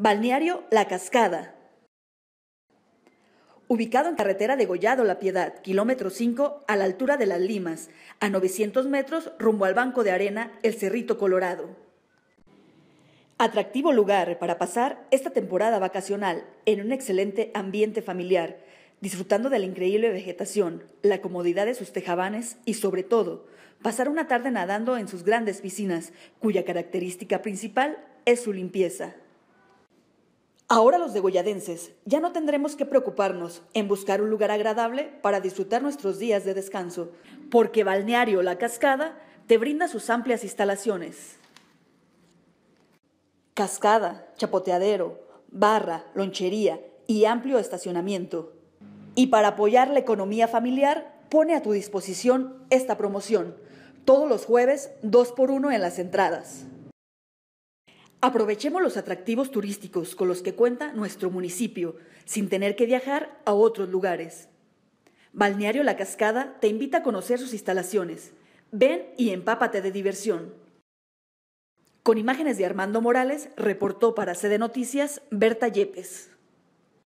Balneario La Cascada. Ubicado en carretera de Gollado La Piedad, kilómetro 5, a la altura de Las Limas, a 900 metros rumbo al Banco de Arena, El Cerrito Colorado. Atractivo lugar para pasar esta temporada vacacional en un excelente ambiente familiar, disfrutando de la increíble vegetación, la comodidad de sus tejabanes y, sobre todo, pasar una tarde nadando en sus grandes piscinas, cuya característica principal es su limpieza. Ahora los degolladenses ya no tendremos que preocuparnos en buscar un lugar agradable para disfrutar nuestros días de descanso, porque Balneario La Cascada te brinda sus amplias instalaciones. Cascada, chapoteadero, barra, lonchería y amplio estacionamiento. Y para apoyar la economía familiar, pone a tu disposición esta promoción. Todos los jueves, 2 por 1 en las entradas. Aprovechemos los atractivos turísticos con los que cuenta nuestro municipio, sin tener que viajar a otros lugares. Balneario La Cascada te invita a conocer sus instalaciones. Ven y empápate de diversión. Con imágenes de Armando Morales, reportó para Sede Noticias Berta Yepes.